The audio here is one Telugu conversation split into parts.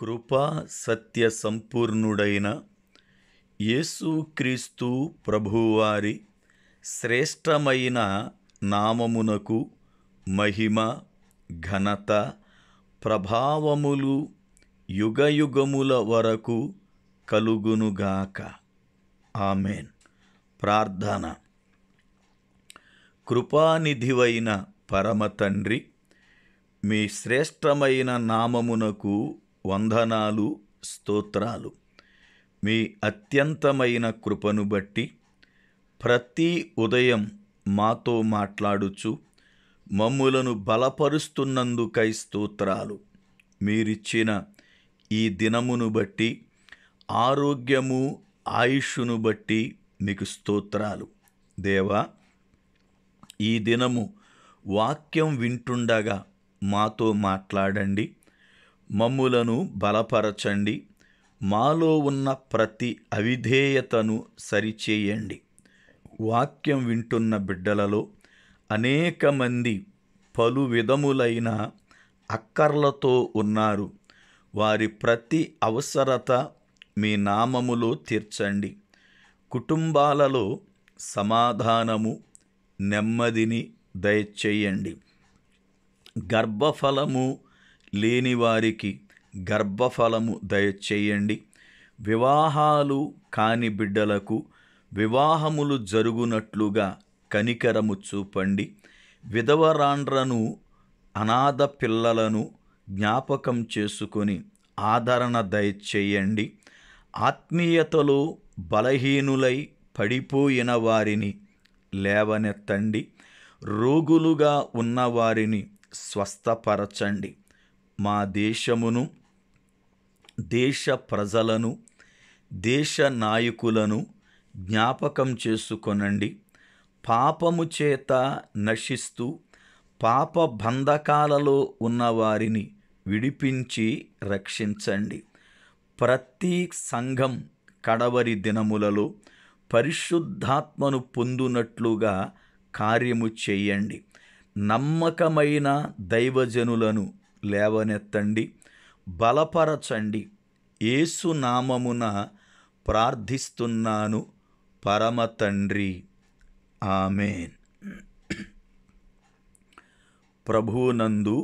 కృపా సత్య సంపూర్ణుడైన యేసుక్రీస్తు ప్రభువారి శ్రేష్టమైన నామమునకు మహిమ ఘనత ప్రభావములు యుగయుగముల వరకు కలుగునుగాక ఆమెన్ ప్రార్థన కృపానిధివైన పరమతండ్రి మీ శ్రేష్టమైన నామమునకు వందనాలు స్తోత్రాలు మీ అత్యంతమైన కృపను బట్టి ప్రతి ఉదయం మాతో మాట్లాడుచు మమ్ములను బలపరుస్తున్నందుకై స్తోత్రాలు మీరిచ్చిన ఈ దినమును బట్టి ఆరోగ్యము ఆయుష్ను బట్టి మీకు స్తోత్రాలు దేవా ఈ దినము వాక్యం వింటుండగా మాతో మాట్లాడండి మమ్ములను బలపరచండి మాలో ఉన్న ప్రతి అవిధేయతను సరిచేయండి వాక్యం వింటున్న బిడ్డలలో అనేక మంది పలు విధములైన అక్కర్లతో ఉన్నారు వారి ప్రతి అవసరత మీ నామములో తీర్చండి కుటుంబాలలో సమాధానము నెమ్మదిని దయచేయండి గర్భఫలము లేని వారికి గర్భఫలము దయచేయండి వివాహాలు కాని బిడ్డలకు వివాహములు జరుగునట్లుగా కనికరము చూపండి విధవరాండ్రను అనాథ పిల్లలను జ్ఞాపకం చేసుకొని ఆదరణ దయచేయండి ఆత్మీయతలో బలహీనులై పడిపోయిన వారిని లేవనెత్తండి రోగులుగా ఉన్నవారిని స్వస్థపరచండి మా దేశమును దేశ ప్రజలను దేశ నాయకులను జ్ఞాపకం చేసుకొనండి పాపము చేత నశిస్తూ పాప బంధకాలలో ఉన్నవారిని విడిపించి రక్షించండి ప్రతి సంఘం కడవరి దినములలో పరిశుద్ధాత్మను పొందునట్లుగా కార్యము చేయండి నమ్మకమైన దైవజనులను లేవనెత్తండి బలపరచండి ఏసునామమున ప్రార్థిస్తున్నాను పరమ తండ్రి ఆమెన్ ప్రభువునందు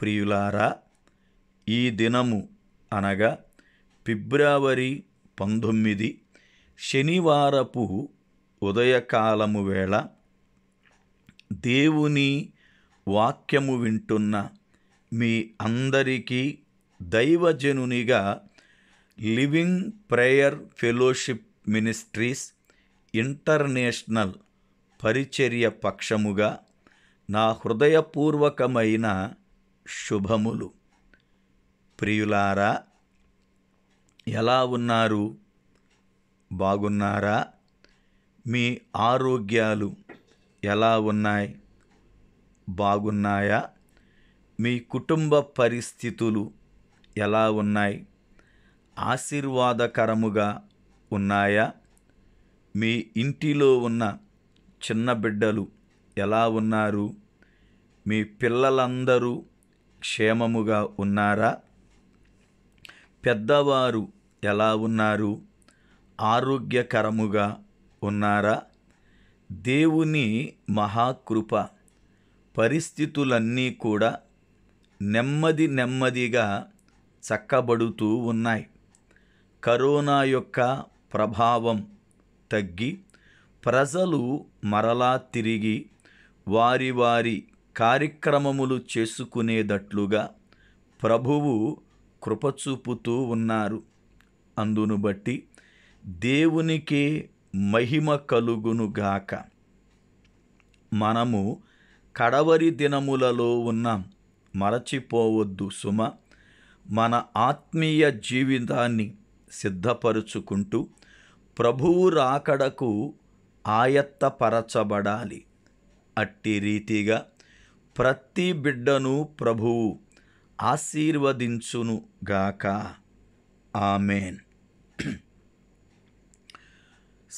ప్రియులారా ఈ దినము అనగా ఫిబ్రవరి పంతొమ్మిది శనివారపు ఉదయకాలము వేళ దేవుని వాక్యము వింటున్న మీ అందరికీ దైవజనునిగా living prayer fellowship ministries international పరిచర్య పక్షముగా నా హృదయపూర్వకమైన శుభములు ప్రియులారా ఎలా ఉన్నారు బాగున్నారా మీ ఆరోగ్యాలు ఎలా ఉన్నాయి బాగున్నాయా మీ కుటుంబ పరిస్థితులు ఎలా ఉన్నాయి ఆశీర్వాదకరముగా ఉన్నాయా మీ ఇంటిలో ఉన్న చిన్న బిడ్డలు ఎలా ఉన్నారు మీ పిల్లలందరూ క్షేమముగా ఉన్నారా పెద్దవారు ఎలా ఉన్నారు ఆరోగ్యకరముగా ఉన్నారా దేవుని మహాకృప పరిస్థితులన్నీ కూడా నెమ్మది నెమ్మదిగా చక్కబడుతూ ఉన్నాయి కరోనా యొక్క ప్రభావం తగ్గి ప్రజలు మరలా తిరిగి వారి వారి కార్యక్రమములు చేసుకునేటట్లుగా ప్రభువు కృపచూపుతూ ఉన్నారు అందును బట్టి దేవునికి మహిమ కలుగునుగాక మనము కడవరి దినములలో ఉన్నాం మరచిపోవద్దు సుమ మన ఆత్మీయ జీవితాన్ని సిద్ధపరుచుకుంటూ ప్రభువు రాకడకు ఆయత్తపరచబడాలి అట్టి రీతిగా ప్రతి బిడ్డను ప్రభువు ఆశీర్వదించునుగాక ఆమెన్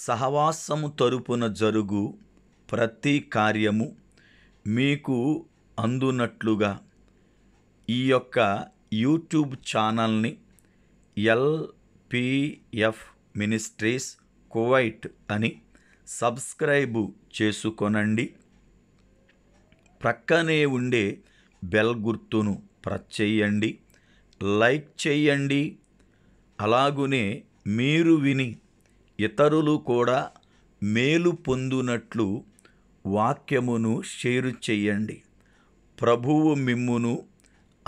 సహవాసము తరపున జరుగు ప్రతి కార్యము మీకు అందునట్లుగా ఈ యొక్క యూట్యూబ్ ఛానల్ని ఎల్పిఎఫ్ మినిస్ట్రీస్ కువైట్ అని సబ్స్క్రైబు చేసుకొనండి ప్రక్కనే ఉండే బెల్ గుర్తును ప్రెస్ చేయండి లైక్ చేయండి అలాగునే మీరు విని ఇతరులు కూడా మేలు పొందునట్లు వాక్యమును షేరు చేయండి ప్రభువు మిమ్మును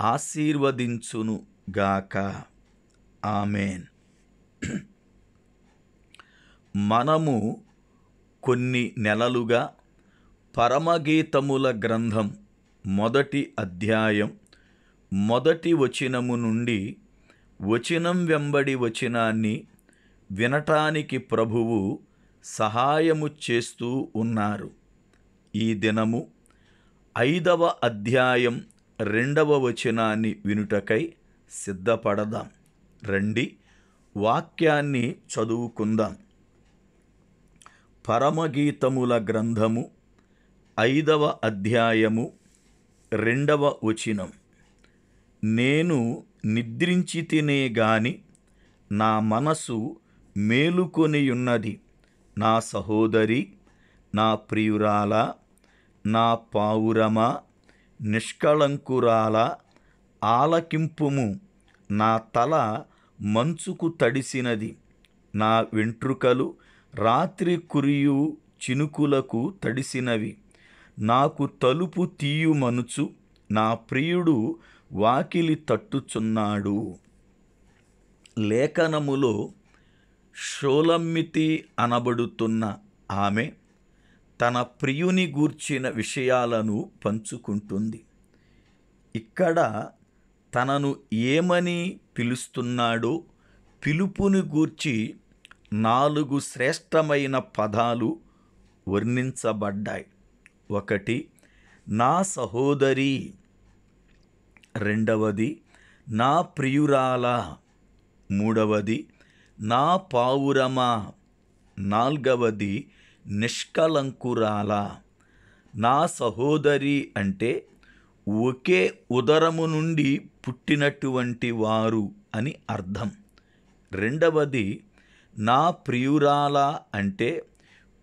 ఆశీర్వదించును గాక ఆమెన్ మనము కొన్ని నెలలుగా పరమగీతముల గ్రంథం మొదటి అధ్యాయం మొదటి వచనము నుండి వచనం వెంబడి వచనాన్ని వినటానికి ప్రభువు సహాయము చేస్తూ ఉన్నారు ఈ దినము ఐదవ అధ్యాయం రెండవ వచనాన్ని వినుటకై సిద్ధపడదాం రండి వాక్యాన్ని చదువుకుందాం పరమగీతముల గ్రంథము ఐదవ అధ్యాయము రెండవ వచనం నేను నిద్రించి తినే గాని నా మనసు మేలుకొనియున్నది నా సహోదరి నా ప్రియురాల నా పావురమా నిష్కళంకురాల ఆలకింపుము నా తల మంచుకు తడిసినది నా వెంట్రుకలు రాత్రి కురియు చినుకులకు తడిసినవి నాకు తలుపు తీయుమనుచు నా ప్రియుడు వాకిలి తట్టుచున్నాడు లేఖనములో షోలమ్మితి అనబడుతున్న ఆమె తన ప్రియుని గూర్చిన విషయాలను పంచుకుంటుంది ఇక్కడ తనను ఏమని పిలుస్తున్నాడో పిలుపుని గూర్చి నాలుగు శ్రేష్టమైన పదాలు వర్ణించబడ్డాయి ఒకటి నా సహోదరి రెండవది నా ప్రియురాల మూడవది నా పావురమా నాల్గవది నిష్కలంకురాల నా సహోదరి అంటే ఒకే ఉదరము నుండి పుట్టినటువంటి వారు అని అర్థం రెండవది నా ప్రియురాల అంటే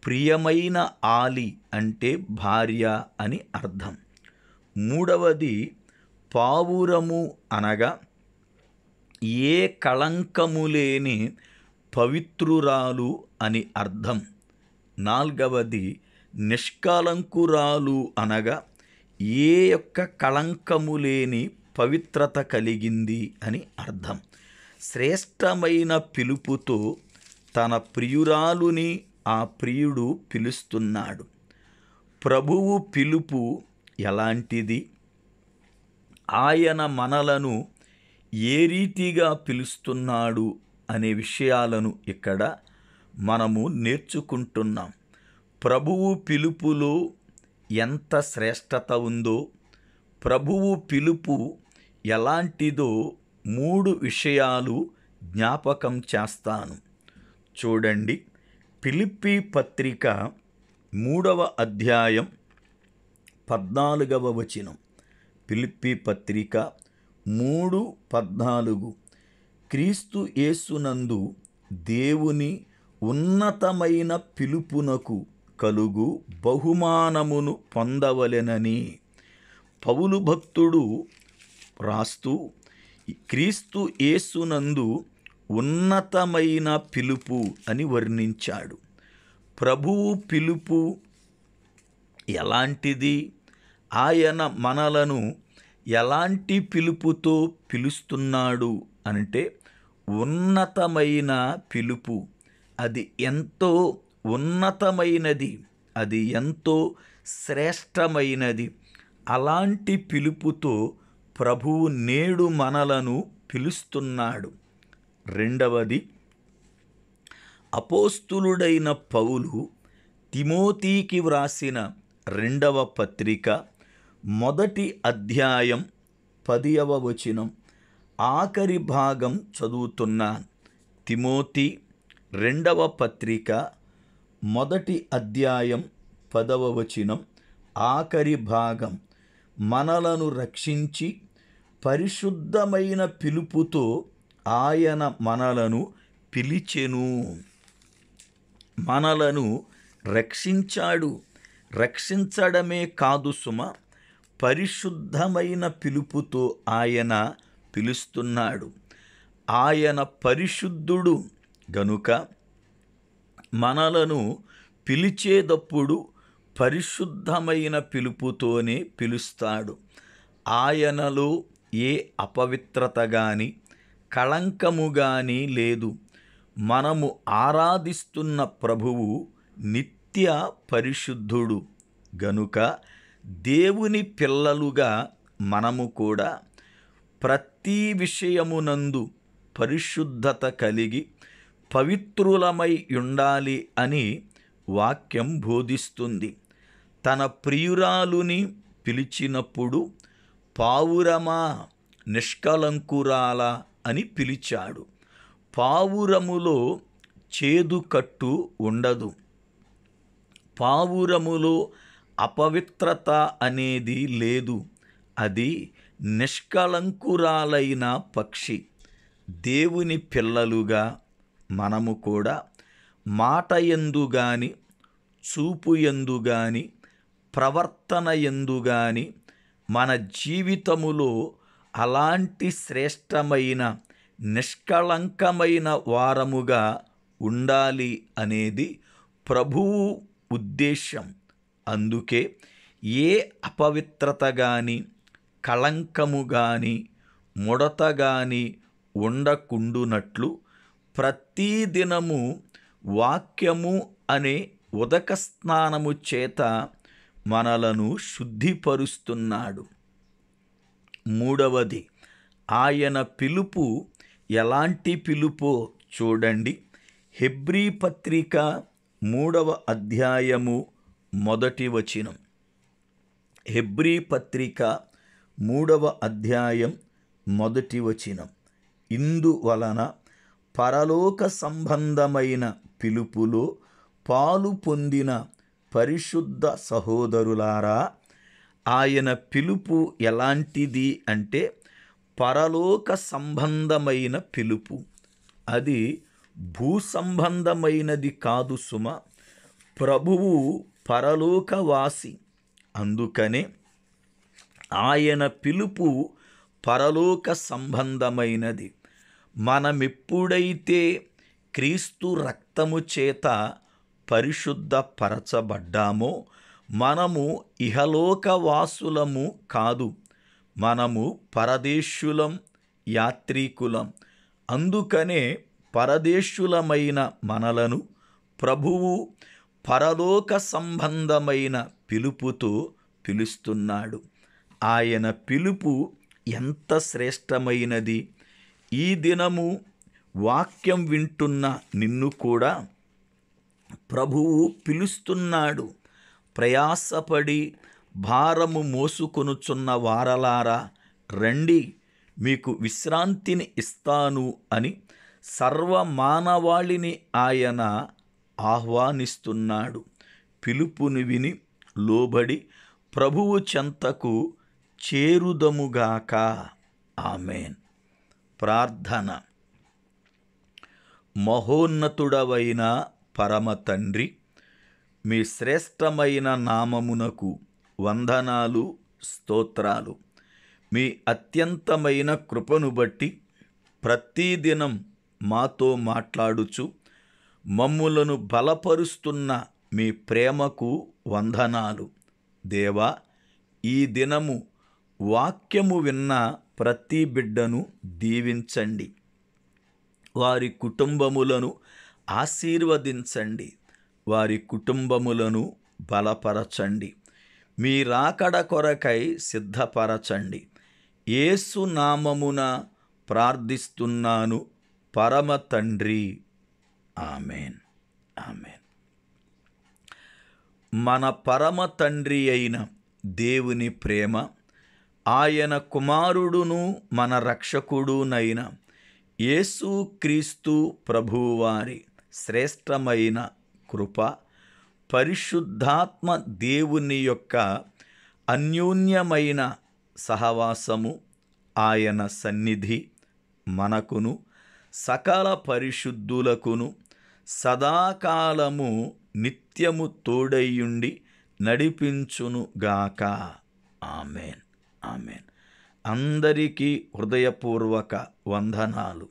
ప్రియమైన ఆలి అంటే భార్య అని అర్థం మూడవది పావురము అనగా ఏ కళంకము లేని పవిత్రురాలు అని అర్థం నాలుగవది నిష్కలంకురాలు అనగా ఏ యొక్క కళంకము లేని పవిత్రత కలిగింది అని అర్థం శ్రేష్టమైన పిలుపుతో తన ప్రియురాలుని ఆ ప్రియుడు పిలుస్తున్నాడు ప్రభువు పిలుపు ఎలాంటిది ఆయన మనలను ఏ రీతిగా పిలుస్తున్నాడు అనే విషయాలను ఇక్కడ మనము నేర్చుకుంటున్నాం ప్రభువు పిలుపులో ఎంత శ్రేష్టత ఉందో ప్రభువు పిలుపు ఎలాంటిదో మూడు విషయాలు జ్ఞాపకం చేస్తాను చూడండి పిలిపి పత్రిక మూడవ అధ్యాయం పద్నాలుగవ వచనం పిలిపి పత్రిక మూడు పద్నాలుగు క్రీస్తు యేసునందు దేవుని ఉన్నతమైన పిలుపునకు కలుగు బహుమానమును పొందవలెనని పౌలు భక్తుడు రాస్తూ క్రీస్తు యేసునందు ఉన్నతమైన పిలుపు అని వర్ణించాడు ప్రభువు పిలుపు ఎలాంటిది ఆయన మనలను ఎలాంటి పిలుపుతో పిలుస్తున్నాడు అంటే ఉన్నతమైన పిలుపు అది ఎంతో ఉన్నతమైనది అది ఎంతో శ్రేష్టమైనది అలాంటి పిలుపుతో ప్రభువు నేడు మనలను పిలుస్తున్నాడు రెండవది అపోస్తులుడైన పౌలు తిమోతికి వ్రాసిన రెండవ పత్రిక మొదటి అధ్యాయం పదియవ వచనం ఆఖరి భాగం చదువుతున్నా తిమోతి రెండవ పత్రిక మొదటి అధ్యాయం పదవ వచనం ఆఖరి భాగం మనలను రక్షించి పరిశుద్ధమైన పిలుపుతో ఆయన మనలను పిలిచెను మనలను రక్షించాడు రక్షించడమే కాదు సుమ పరిశుద్ధమైన పిలుపుతో ఆయన పిలుస్తున్నాడు ఆయన పరిశుద్ధుడు గనుక మనలను పిలిచేటప్పుడు పరిశుద్ధమైన పిలుపుతోనే పిలుస్తాడు ఆయనలో ఏ అపవిత్రత గాని కళంకము గాని లేదు మనము ఆరాధిస్తున్న ప్రభువు నిత్య పరిశుద్ధుడు గనుక దేవుని పిల్లలుగా మనము కూడా ప్రతి విషయమునందు పరిశుద్ధత కలిగి పవిత్రులమై ఉండాలి అని వాక్యం బోధిస్తుంది తన ప్రియురాలుని పిలిచినప్పుడు పావురమా నిష్కలంకురాల అని పిలిచాడు పావురములో చేదు కట్టు ఉండదు పావురములో అపవిత్రత అనేది లేదు అది నిష్కలంకురాలైన పక్షి దేవుని పిల్లలుగా మనము కూడా మాట ఎందు గాని చూపు ఎందు గాని ప్రవర్తన ఎందు గాని మన జీవితములో అలాంటి శ్రేష్టమైన నిష్కళంకమైన వారముగా ఉండాలి అనేది ప్రభువు ఉద్దేశం అందుకే ఏ అపవిత్రత కానీ కళంకము కానీ ముడత గాని ఉండకుండునట్లు ప్రతి దినము వాక్యము అనే ఉదక స్నానము చేత మనలను శుద్ధిపరుస్తున్నాడు మూడవది ఆయన పిలుపు ఎలాంటి పిలుపు చూడండి హెబ్రీ పత్రిక మూడవ అధ్యాయము మొదటి వచనం హెబ్రీ పత్రిక మూడవ అధ్యాయం మొదటి వచనం ఇందువలన పరలోక సంబంధమైన పిలుపులో పాలు పొందిన పరిశుద్ధ సహోదరులారా ఆయన పిలుపు ఎలాంటిది అంటే పరలోక సంబంధమైన పిలుపు అది భూ సంబంధమైనది కాదు సుమ ప్రభువు పరలోకవాసి అందుకనే ఆయన పిలుపు పరలోక సంబంధమైనది మనమెప్పుడైతే క్రీస్తు రక్తము చేత పరిశుద్ధపరచబడ్డామో మనము ఇహలోకవాసులము కాదు మనము పరదేశులం యాత్రీకులం అందుకనే పరదేశులమైన మనలను ప్రభువు పరలోక సంబంధమైన పిలుపుతో పిలుస్తున్నాడు ఆయన పిలుపు ఎంత శ్రేష్టమైనది ఈ దినము వాక్యం వింటున్న నిన్ను కూడా ప్రభువు పిలుస్తున్నాడు ప్రయాసపడి భారము మోసుకొనుచున్న వారలారా రండి మీకు విశ్రాంతిని ఇస్తాను అని సర్వమానవాళిని ఆయన ఆహ్వానిస్తున్నాడు పిలుపుని విని లోబడి ప్రభువు చెంతకు చేరుదముగాక ఆమెన్ ప్రార్థన మహోన్నతుడవైన పరమ తండ్రి మీ శ్రేష్టమైన నామమునకు వందనాలు స్తోత్రాలు మీ అత్యంతమైన కృపను బట్టి ప్రతిదినం మాతో మాట్లాడుచు మమ్ములను బలపరుస్తున్న మీ ప్రేమకు వందనాలు దేవా ఈ దినము వాక్యము విన్న ప్రతి బిడ్డను దీవించండి వారి కుటుంబములను ఆశీర్వదించండి వారి కుటుంబములను బలపరచండి మీ రాకడ కొరకై సిద్ధపరచండి ఏసు నామమున ప్రార్థిస్తున్నాను పరమ తండ్రి ఆమెన్ ఆమెన్ మన పరమ తండ్రి అయిన దేవుని ప్రేమ ఆయన కుమారుడును మన రక్షకుడునైన యేసుక్రీస్తు ప్రభువారి శ్రేష్టమైన కృప పరిశుద్ధాత్మ దేవుని యొక్క అన్యోన్యమైన సహవాసము ఆయన సన్నిధి మనకును సకల పరిశుద్ధులకును సదాకాలము నిత్యము తోడయ్యుండి నడిపించునుగాక ఆమెన్ ఆమెన్ అందరికీ హృదయపూర్వక వందనాలు